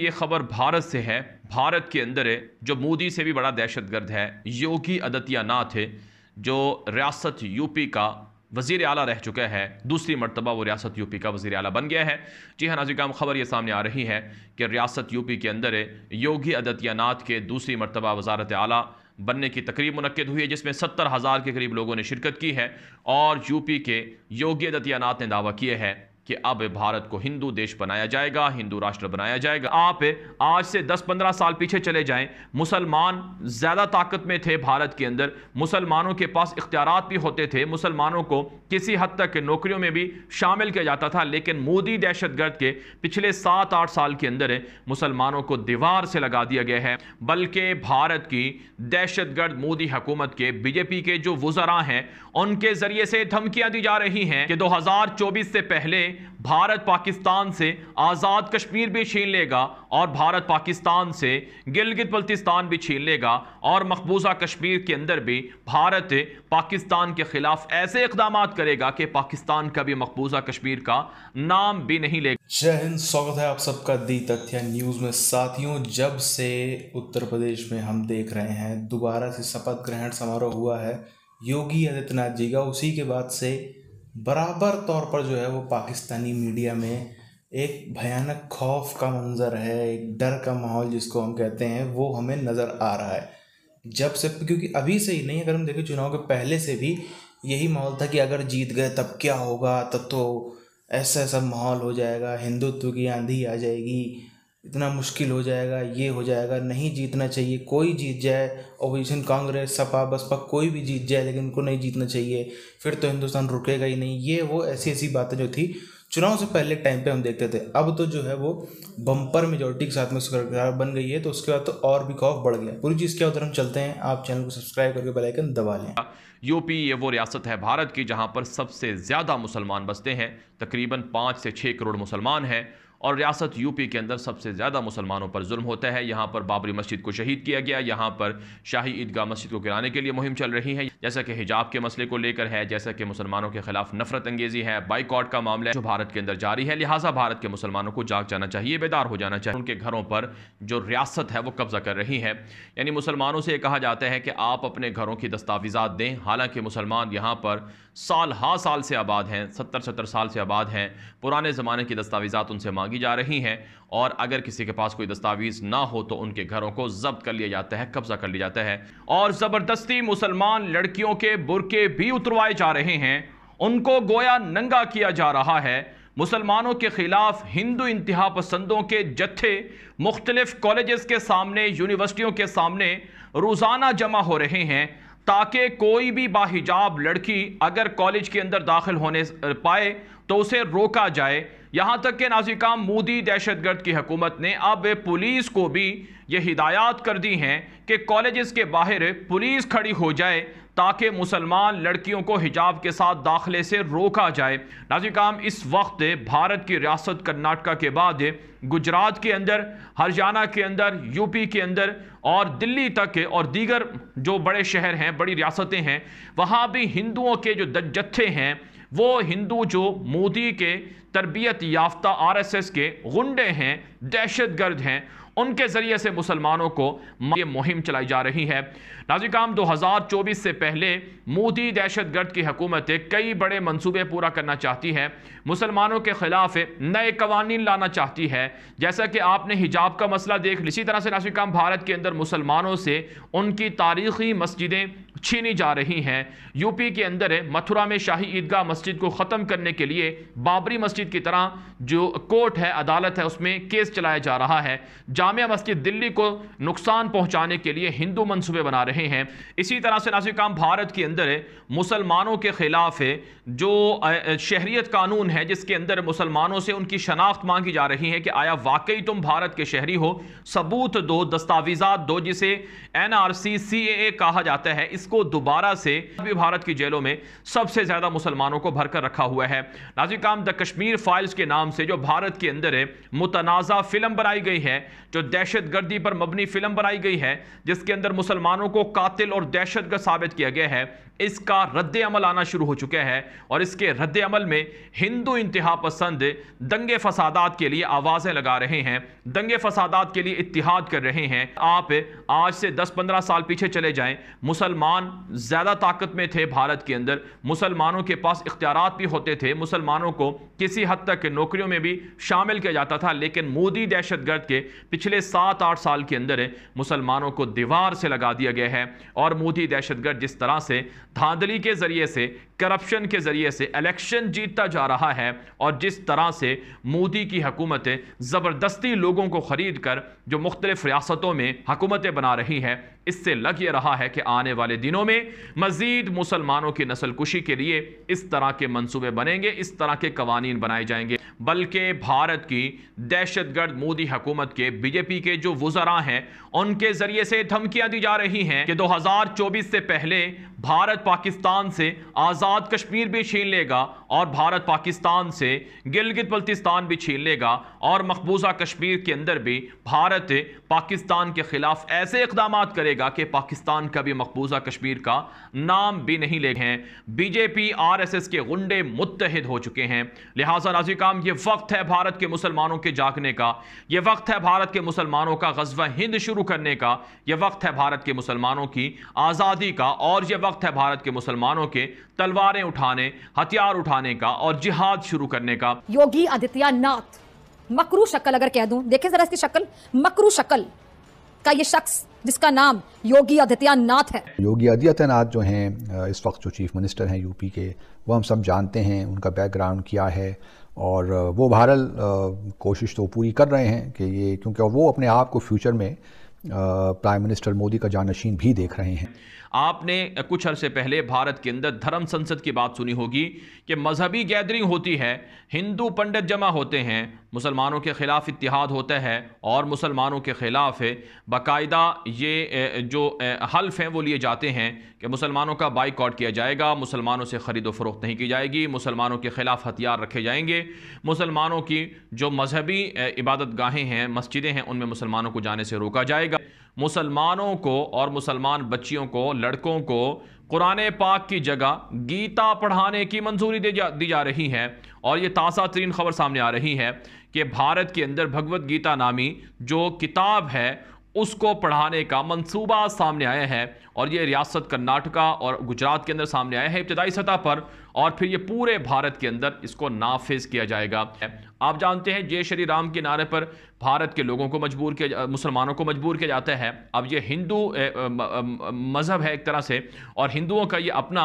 ये खबर भारत से है भारत के अंदर है जो मोदी से भी बड़ा दहशतगर्द है योगी आदित्यनाथ है जो रियासत यूपी का वजीर अला रह चुका है दूसरी मरतबा वो रियासत यूपी का वजीर अला बन गया है जी हाँ नाजिकाम खबर ये सामने आ रही है कि रियासत यूपी के अंदर योगी आदित्यनाथ के दूसरी मरतबा वजारत आला बनने की तकरीब मुनद हुई है जिसमें सत्तर हज़ार के करीब लोगों ने शिरकत की है और यूपी के योगी आदित्यनाथ ने दावा किए हैं कि अब भारत को हिंदू देश बनाया जाएगा हिंदू राष्ट्र बनाया जाएगा आप आज से 10-15 साल पीछे चले जाएं मुसलमान ज़्यादा ताकत में थे भारत के अंदर मुसलमानों के पास इख्तियार भी होते थे मुसलमानों को किसी हद तक नौकरियों में भी शामिल किया जाता था लेकिन मोदी दहशतगर्द के पिछले सात आठ साल के अंदर मुसलमानों को दीवार से लगा दिया गया है बल्कि भारत की दहशतगर्द मोदी हुकूमत के बीजेपी के जो वजरा हैं उनके जरिए से धमकियां दी जा रही हैं कि दो से पहले भारत पाकिस्तान से आज़ाद कश्मीर भी छीन लेगा और भारत पाकिस्तान से गिलगित बल्तिस्तान भी छीन लेगा और मकबूजा कश्मीर के अंदर भी भारत पाकिस्तान के ख़िलाफ़ ऐसे इकदाम करेगा कि पाकिस्तान का भी मकबूजा कश्मीर का नाम भी नहीं लेगा जय हिंद स्वागत है आप सबका दी तथ्य न्यूज़ में साथियों जब से उत्तर प्रदेश में हम देख रहे हैं दोबारा से शपथ ग्रहण समारोह हुआ है योगी आदित्यनाथ जी का उसी के बाद से बराबर तौर पर जो है वो पाकिस्तानी मीडिया में एक भयानक खौफ का मंज़र है एक डर का माहौल जिसको हम कहते हैं वो हमें नज़र आ रहा है जब से क्योंकि अभी से ही नहीं अगर हम देखें चुनाव के पहले से भी यही माहौल था कि अगर जीत गए तब क्या होगा तब तो ऐसा ऐसा माहौल हो जाएगा हिंदुत्व की आंधी आ जाएगी इतना मुश्किल हो जाएगा ये हो जाएगा नहीं जीतना चाहिए कोई जीत जाए ओपोजिशन कांग्रेस सपा बसपा कोई भी जीत जाए लेकिन उनको नहीं जीतना चाहिए फिर तो हिंदुस्तान रुकेगा ही नहीं ये वो ऐसी ऐसी बातें जो थी चुनाव से पहले टाइम पे हम देखते थे अब तो जो है वो बम्पर मेजोरिटी के साथ में सरकार बन गई है तो उसके बाद तो और भी खौफ बढ़ गया पूरी चीज़ के उधर हम चलते हैं आप चैनल को सब्सक्राइब करके बेलाइकन दबा लें यूपी ये वो रियासत है भारत की जहाँ पर सबसे ज़्यादा मुसलमान बसते हैं तकरीबन पाँच से छः करोड़ मुसलमान हैं और रियासत यूपी के अंदर सबसे ज़्यादा मुसलमानों पर जुल्म होता है यहाँ पर बाबरी मस्जिद को शहीद किया गया यहाँ पर शाही ईदगाह मस्जिद को गिराने के लिए मुहिम चल रही है जैसा कि हिजाब के मसले को लेकर है जैसा कि मुसलमानों के खिलाफ नफरत अंगेजी है बाइकआउट का मामला जो भारत के अंदर जारी है लिहाजा भारत के मुसलमानों को जाग जाना चाहिए बेदार हो जाना चाहिए उनके घरों पर जो रियासत है वो कब्जा कर रही है यानी मुसलमानों से ये कहा जाता है कि आप अपने घरों की दस्तावेज़ा दें हालांकि मुसलमान यहाँ पर साल हा साल से आबाद हैं सत्तर सत्तर साल से आबाद हैं पुराने ज़माने की दस्तावेज़ा उनसे मांगी जा रही हैं और अगर किसी के पास कोई दस्तावेज़ ना हो तो उनके घरों को जब्त कर लिया जाता है कब्ज़ा कर लिया जाता है और ज़बरदस्ती मुसलमान लड़कियों के बुरके भी उतरवाए जा रहे हैं उनको गोया नंगा किया जा रहा है मुसलमानों के ख़िलाफ़ हिंदू इंतहा पसंदों के जत्थे मुख्तलिफ़ कॉलेज़ के सामने यूनिवर्सिटियों के सामने रोज़ाना जमा हो रहे हैं ताकि कोई भी बाहिजाब लड़की अगर कॉलेज के अंदर दाखिल होने पाए तो उसे रोका जाए यहां तक कि नाजिका मोदी दहशतगर्द की हकूमत ने अब पुलिस को भी ये हिदायत कर दी हैं कि कॉलेज के बाहर पुलिस खड़ी हो जाए ताकि मुसलमान लड़कियों को हिजाब के साथ दाखिले से रोका जाए नाजिकाम इस वक्त भारत की रियासत कर्नाटका के बाद गुजरात के अंदर हरियाणा के अंदर यूपी के अंदर और दिल्ली तक और दीगर जो बड़े शहर हैं बड़ी रियासतें हैं वहाँ भी हिंदुओं के जो जत्थे हैं वो हिंदू जो मोदी के तरबियत याफ्ता आरएसएस के गुंडे हैं दहशतगर्द हैं उनके ज़रिए से मुसलमानों को ये मुहिम चलाई जा रही है नाजिकाम 2024 से पहले मोदी दहशतगर्द की हकूमतें कई बड़े मंसूबे पूरा करना चाहती है मुसलमानों के ख़िलाफ़ नए कवानीन लाना चाहती है जैसा कि आपने हिजाब का मसला देख इसी तरह से नाजिकाम भारत के अंदर मुसलमानों से उनकी तारीखी मस्जिदें छीनी जा रही हैं यूपी के अंदर है मथुरा में शाही ईदगाह मस्जिद को ख़त्म करने के लिए बाबरी मस्जिद की तरह जो कोर्ट है अदालत है उसमें केस चलाया जा रहा है जामिया मस्जिद दिल्ली को नुकसान पहुंचाने के लिए हिंदू मनसूबे बना रहे हैं इसी तरह से नासिक काम भारत के अंदर है मुसलमानों के ख़िलाफ़ है जो शहरीत कानून है जिसके अंदर मुसलमानों से उनकी शनाख्त मांगी जा रही है कि आया वाकई तुम भारत के शहरी हो सबूत दो दस्तावेज़ा दो जिसे एन आर सी सी ए कहा जाता है इस इसको दोबारा से अभी भारत की जेलों में सबसे ज्यादा मुसलमानों को भरकर रखा हुआ है नाजिक काम द कश्मीर फाइल्स के नाम से जो भारत के अंदर है मुतनाज़ा फिल्म बनाई गई है जो दहशत गर्दी पर मबनी फिल्म बनाई गई है जिसके अंदर मुसलमानों को कातिल और दहशतगर्द साबित किया गया है इसका रद्द अमल आना शुरू हो चुके हैं और इसके रद्द अमल में हिंदू इंतहा पसंद दंगे फसादात के लिए आवाज़ें लगा रहे हैं दंगे फसादात के लिए इतिहाद कर रहे हैं आप आज से 10-15 साल पीछे चले जाएं मुसलमान ज़्यादा ताकत में थे भारत के अंदर मुसलमानों के पास इख्तियार भी होते थे मुसलमानों को किसी हद तक नौकरियों में भी शामिल किया जाता था लेकिन मोदी दहशत के पिछले सात आठ साल के अंदर मुसलमानों को दीवार से लगा दिया गया है और मोदी दहशत जिस तरह से धांधली के जरिए से करप्शन के ज़रिए से इलेक्शन जीतता जा रहा है और जिस तरह से मोदी की हकूमतें ज़बरदस्ती लोगों को ख़रीद कर जो मुख्तलिफ़ रियासतों में हकूमतें बना रही हैं इससे लग ये रहा है कि आने वाले दिनों में मज़ीद मुसलमानों की नस्ल कुशी के लिए इस तरह के मनसूबे बनेंगे इस तरह के कवानीन बनाए जाएंगे बल्कि भारत की दहशत गर्द मोदी हकूमत के बीजेपी के जो वज़रा हैं उनके ज़रिए से धमकियाँ दी जा रही हैं कि दो हज़ार चौबीस से पहले भारत पाकिस्तान से आज़ाद आज़ाद कश्मीर भी छीन लेगा और भारत पाकिस्तान से गिलगित बल्तिस्तान भी छीन लेगा और मकबूजा कश्मीर के अंदर भी भारत पाकिस्तान के ख़िलाफ़ ऐसे इकदाम करेगा कि पाकिस्तान का भी मकबूजा कश्मीर का नाम भी नहीं ले हैं बीजेपी आर एस एस के गुंडे मुतहद हो चुके हैं लिहाजा नाजी काम यह वक्त है भारत के मुसलमानों के जागने का यह वक्त है भारत के मुसलमानों का गजवा हिंद शुरू करने का यह वक्त है भारत के मुसलमानों की आज़ादी का और यह वक्त है भारत के मुसलमानों के तलवार तलवारें उठाने हथियार उठाने का और जिहाद शुरू करने का योगी आदित्यनाथ मकरू शक्ल अगर कह दूं देखें जरा इसकी शक्ल मकरू शक्ल का ये शख्स जिसका नाम योगी आदित्यनाथ है योगी आदित्यनाथ जो हैं इस वक्त जो चीफ मिनिस्टर हैं यूपी के वो हम सब जानते हैं उनका बैकग्राउंड क्या है और वो भारत कोशिश तो पूरी कर रहे हैं कि ये क्योंकि वो अपने आप को फ्यूचर में प्राइम मिनिस्टर मोदी का जानशीन भी देख रहे हैं आपने कुछ अरसे पहले भारत के अंदर धर्म संसद की बात सुनी होगी कि मजहबी गैदरिंग होती है हिंदू पंडित जमा होते हैं मुसलमानों के ख़िलाफ़ इतिहाद होता है और मुसलमानों के ख़िलाफ़ बाकायदा ये जो हल्फ हैं वो लिए जाते हैं कि मुसलमानों का बाइकआउट किया जाएगा मुसलमानों से ख़रीदो फरोख्त नहीं की जाएगी मुसलमानों के ख़िलाफ़ हथियार रखे जाएंगे मुसलमानों की जो मजहबी इबादत गाहें हैं मस्जिदें हैं उनमें मुसलमानों को जाने से रोका जाएगा मुसलमानों को और मुसलमान बच्चियों को लड़कों को कुरान पाक की जगह गीता पढ़ाने की मंजूरी दी जा दी जा रही है और ये ताज़ा तरीन खबर सामने आ रही है कि भारत के अंदर भगवत गीता नामी जो किताब है उसको पढ़ाने का मंसूबा सामने आया है और ये रियासत कर्नाटका और गुजरात के अंदर सामने आया है इब्तदाई सतह पर और फिर ये पूरे भारत के अंदर इसको नाफिज किया जाएगा आप जानते हैं जय श्री राम के नारे पर भारत के लोगों को मजबूर किया मुसलमानों को मजबूर किया जाता है अब ये हिंदू मज़हब है एक तरह से और हिंदुओं का ये अपना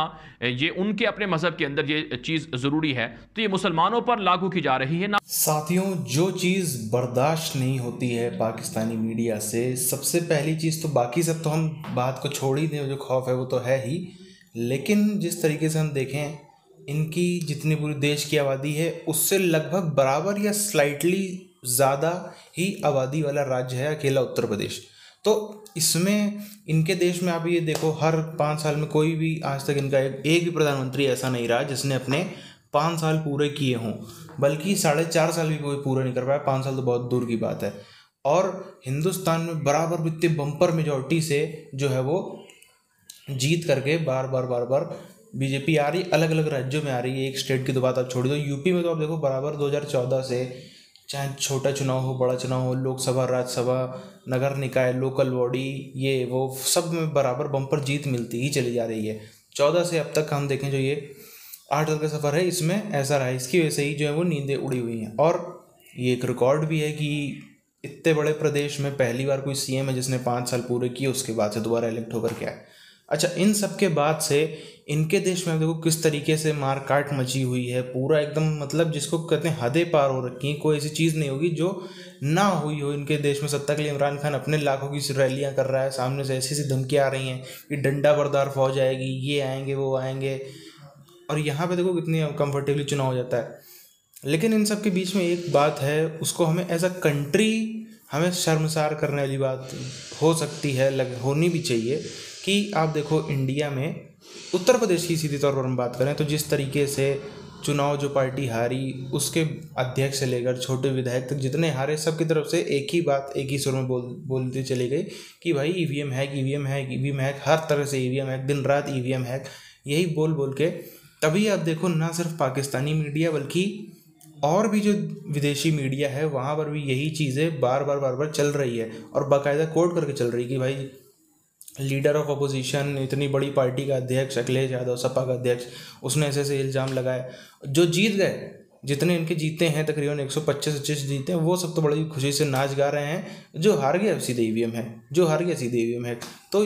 ये उनके अपने मज़हब के अंदर ये चीज़ ज़रूरी है तो ये मुसलमानों पर लागू की जा रही है ना साथियों जो चीज़ बर्दाश्त नहीं होती है पाकिस्तानी मीडिया से सबसे पहली चीज़ तो बाकी सब तो हम बात को छोड़ ही दें जो खौफ है वो तो है ही लेकिन जिस तरीके से हम देखें इनकी जितनी पूरी देश की आबादी है उससे लगभग बराबर या स्लाइटली ज़्यादा ही आबादी वाला राज्य है अकेला उत्तर प्रदेश तो इसमें इनके देश में आप ये देखो हर पाँच साल में कोई भी आज तक इनका एक, एक भी प्रधानमंत्री ऐसा नहीं रहा जिसने अपने पाँच साल पूरे किए हों बल्कि साढ़े चार साल भी कोई पूरे नहीं कर पाया पाँच साल तो बहुत दूर की बात है और हिंदुस्तान में बराबर वित्तीय बम्पर मेजोरिटी से जो है वो जीत करके बार बार बार बार बीजेपी आ रही अलग अलग राज्यों में आ रही है एक स्टेट की तो बात आप छोड़ दो यूपी में तो आप देखो बराबर 2014 से चाहे छोटा चुनाव हो बड़ा चुनाव हो लोकसभा राज्यसभा नगर निकाय लोकल बॉडी ये वो सब में बराबर बम्पर जीत मिलती ही चली जा रही है चौदह से अब तक हम देखें जो ये आठ साल का सफ़र है इसमें ऐसा रहा है इसकी वजह से ही जो है वो नींदें उड़ी हुई हैं और ये एक रिकॉर्ड भी है कि इतने बड़े प्रदेश में पहली बार कोई सीएम है जिसने पाँच साल पूरे किए उसके बाद से दोबारा इलेक्ट होकर क्या है अच्छा इन सब के बाद से इनके देश में देखो किस तरीके से मार काट मची हुई है पूरा एकदम मतलब जिसको कहते हैं हदें पार हो रखी हैं कोई ऐसी चीज़ नहीं होगी जो ना हुई हो इनके देश में सत्ता के लिए इमरान खान अपने लाखों की रैलियाँ कर रहा है सामने से ऐसी ऐसी धमकी आ रही हैं कि डंडा बरदार फौज आएगी ये आएंगे वो आएंगे और यहाँ पर देखो कितनी कम्फर्टेबली चुनाव हो जाता है लेकिन इन सब के बीच में एक बात है उसको हमें एज अ कंट्री हमें शर्मसार करने वाली बात हो सकती है लग होनी भी चाहिए कि आप देखो इंडिया में उत्तर प्रदेश की सीधे तौर पर हम बात करें तो जिस तरीके से चुनाव जो पार्टी हारी उसके अध्यक्ष से लेकर छोटे विधायक तक जितने हारे सब की तरफ से एक ही बात एक ही सुर में बोल बोलते चले गई कि भाई E e V M hack E e V M hack E e V M hack हर तरह से ई वी एम हैक दिन रात ई वी एम हैक यही बोल बोल के तभी आप देखो ना सिर्फ पाकिस्तानी मीडिया बल्कि और भी जो विदेशी मीडिया है वहाँ पर भी यही चीज़ें बार बार बार बार चल रही है और बाकायदा कोर्ट करके चल रही है कि भाई लीडर ऑफ अपोजिशन इतनी बड़ी पार्टी का अध्यक्ष अखिलेश यादव सपा का अध्यक्ष उसने ऐसे ऐसे इल्ज़ाम लगाए जो जीत गए जितने इनके जीते हैं तकरीबन एक सौ पच्चीस पच्चीस जीते हैं वो सब तो बड़ी खुशी से नाच गा रहे हैं जो हार गया सीधे ई है जो हार गया सीधे ई है तो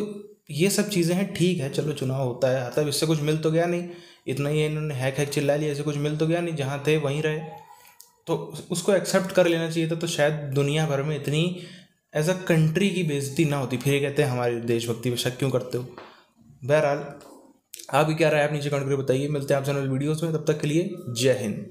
ये सब चीज़ें हैं ठीक है चलो चुनाव होता है तब इससे कुछ मिल तो गया नहीं इतना ही इन्होंने हैक हैक चिल्ला लिया ऐसे कुछ मिल तो गया नहीं जहाँ थे वहीं रहे तो उसको एक्सेप्ट कर लेना चाहिए था तो शायद दुनिया भर में इतनी एज अ कंट्री की बेइज्जती ना होती फिर ये कहते हैं हमारी देशभक्ति पे शक क्यों करते हो बहरहाल आप भी क्या राय आप नीचे कमेंट करके बताइए मिलते हैं आपसे वीडियोज़ में तब तक के लिए जय हिंद